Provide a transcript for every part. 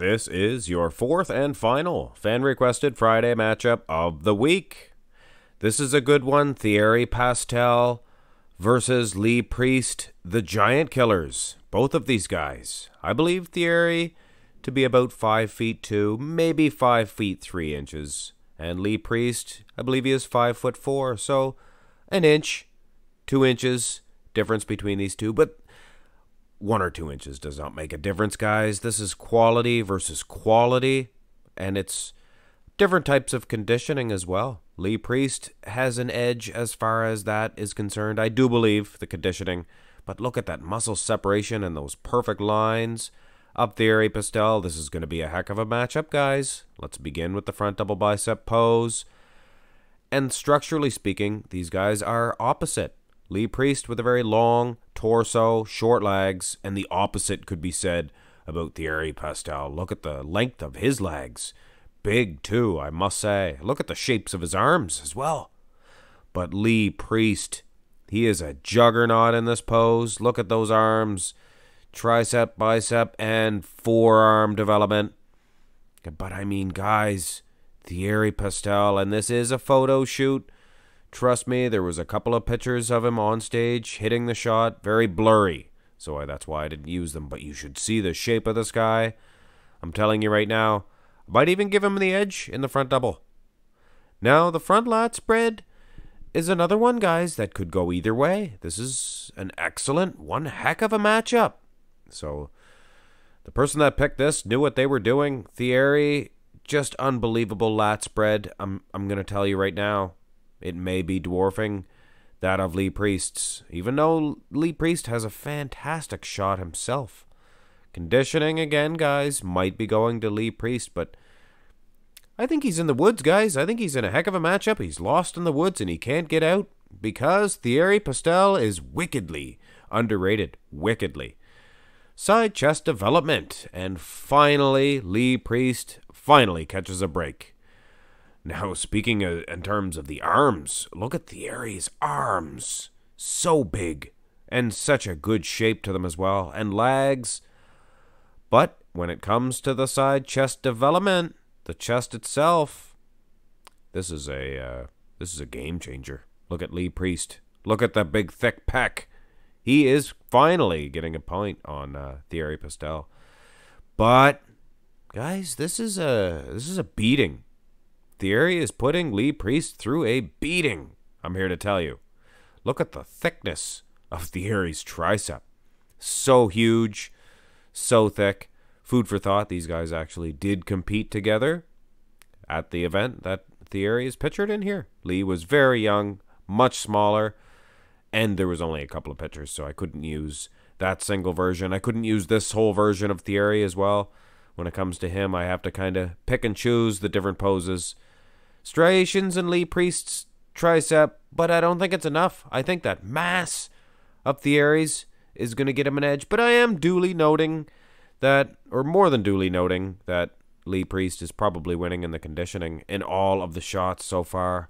This is your fourth and final fan requested Friday matchup of the week. This is a good one. Thierry Pastel versus Lee Priest, the Giant Killers. Both of these guys. I believe Thierry to be about five feet two, maybe five feet three inches. And Lee Priest, I believe he is five foot four, so an inch, two inches difference between these two. But one or two inches does not make a difference, guys. This is quality versus quality, and it's different types of conditioning as well. Lee Priest has an edge as far as that is concerned. I do believe the conditioning, but look at that muscle separation and those perfect lines. Up there, Apostell, this is going to be a heck of a matchup, guys. Let's begin with the front double bicep pose. And structurally speaking, these guys are opposite. Lee Priest with a very long torso, short legs, and the opposite could be said about Thierry Pastel. Look at the length of his legs. Big, too, I must say. Look at the shapes of his arms as well. But Lee Priest, he is a juggernaut in this pose. Look at those arms tricep, bicep, and forearm development. But I mean, guys, Thierry Pastel, and this is a photo shoot Trust me, there was a couple of pictures of him on stage hitting the shot, very blurry. So I, that's why I didn't use them, but you should see the shape of this guy. I'm telling you right now, I might even give him the edge in the front double. Now, the front lat spread is another one, guys, that could go either way. This is an excellent, one heck of a matchup. So, the person that picked this knew what they were doing. Thierry, just unbelievable lat spread. I'm, I'm going to tell you right now it may be dwarfing that of Lee Priest's, even though Lee Priest has a fantastic shot himself. Conditioning again, guys, might be going to Lee Priest, but I think he's in the woods, guys. I think he's in a heck of a matchup. He's lost in the woods and he can't get out because Thierry Pastel is wickedly underrated. Wickedly. Side chest development. And finally, Lee Priest finally catches a break. Now, speaking of, in terms of the arms, look at Thierry's arms. So big. And such a good shape to them as well. And legs. But when it comes to the side chest development, the chest itself, this is a uh, this is a game changer. Look at Lee Priest. Look at that big thick pec. He is finally getting a point on uh, Thierry Pastel. But guys, this is a this is a beating. Theory is putting Lee Priest through a beating, I'm here to tell you. Look at the thickness of Theory's tricep. So huge, so thick. Food for thought, these guys actually did compete together at the event that Theory is pictured in here. Lee was very young, much smaller, and there was only a couple of pictures, so I couldn't use that single version. I couldn't use this whole version of Theory as well. When it comes to him, I have to kind of pick and choose the different poses striations in Lee Priest's tricep, but I don't think it's enough. I think that mass up the Aries is going to get him an edge, but I am duly noting that, or more than duly noting, that Lee Priest is probably winning in the conditioning in all of the shots so far.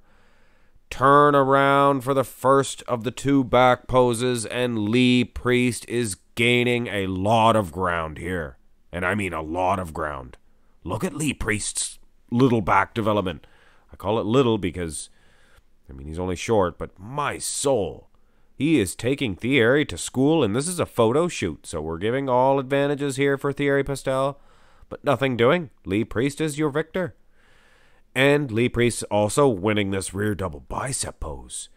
Turn around for the first of the two back poses, and Lee Priest is gaining a lot of ground here. And I mean a lot of ground. Look at Lee Priest's little back development. I call it little because, I mean, he's only short, but my soul. He is taking Thierry to school, and this is a photo shoot, so we're giving all advantages here for Thierry Pastel, but nothing doing. Lee Priest is your victor. And Lee Priest also winning this rear double bicep pose.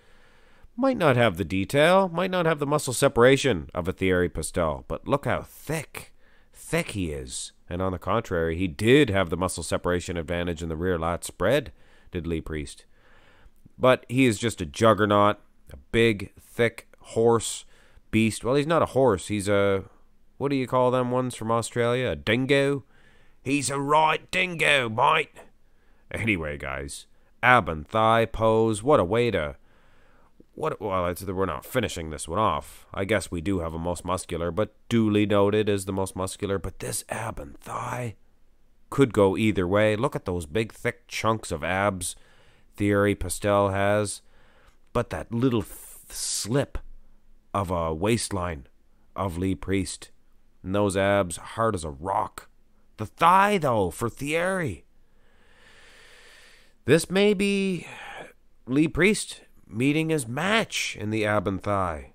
Might not have the detail, might not have the muscle separation of a Thierry Pastel, but look how thick, thick he is. And on the contrary, he did have the muscle separation advantage in the rear lat spread did Lee Priest. But he is just a juggernaut, a big, thick horse beast. Well, he's not a horse. He's a what do you call them ones from Australia? A dingo? He's a right dingo, mate. Anyway, guys, ab and thigh pose. What a way to. What? Well, it's, we're not finishing this one off. I guess we do have a most muscular, but duly noted as the most muscular. But this ab and thigh, could go either way. Look at those big, thick chunks of abs theory Pastel has. But that little slip of a waistline of Lee Priest. And those abs hard as a rock. The thigh, though, for Thierry. This may be Lee Priest meeting his match in the ab and thigh.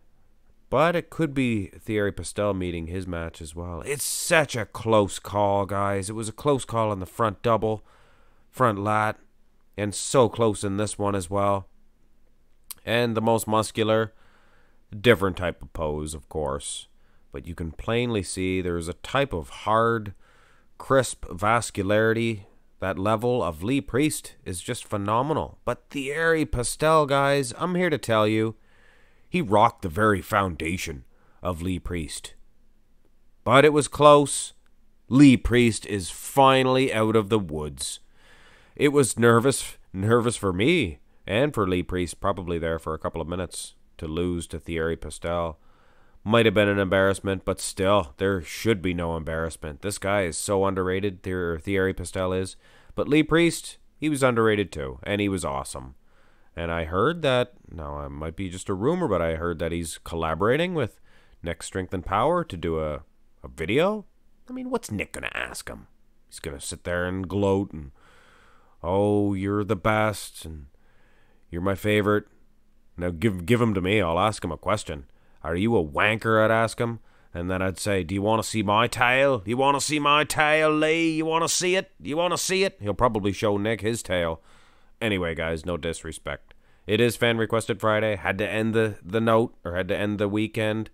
But it could be Thierry Pastel meeting his match as well. It's such a close call, guys. It was a close call in the front double, front lat, and so close in this one as well. And the most muscular, different type of pose, of course. But you can plainly see there is a type of hard, crisp vascularity. That level of Lee Priest is just phenomenal. But Thierry Pastel, guys, I'm here to tell you he rocked the very foundation of Lee Priest. But it was close. Lee Priest is finally out of the woods. It was nervous, nervous for me, and for Lee Priest, probably there for a couple of minutes to lose to Thierry Pastel. Might have been an embarrassment, but still, there should be no embarrassment. This guy is so underrated, Thierry Pastel is. But Lee Priest, he was underrated too, and he was awesome. And I heard that, now it might be just a rumor, but I heard that he's collaborating with Next Strength and Power to do a, a video. I mean, what's Nick going to ask him? He's going to sit there and gloat and, oh, you're the best and you're my favorite. Now give, give him to me. I'll ask him a question. Are you a wanker? I'd ask him. And then I'd say, Do you want to see my tail? You want to see my tail, Lee? You want to see it? You want to see it? He'll probably show Nick his tail. Anyway, guys, no disrespect. It is fan requested Friday. Had to end the the note or had to end the weekend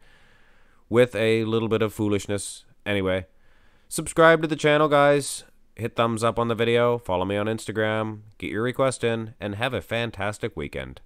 with a little bit of foolishness. Anyway, subscribe to the channel, guys. Hit thumbs up on the video. Follow me on Instagram. Get your request in, and have a fantastic weekend.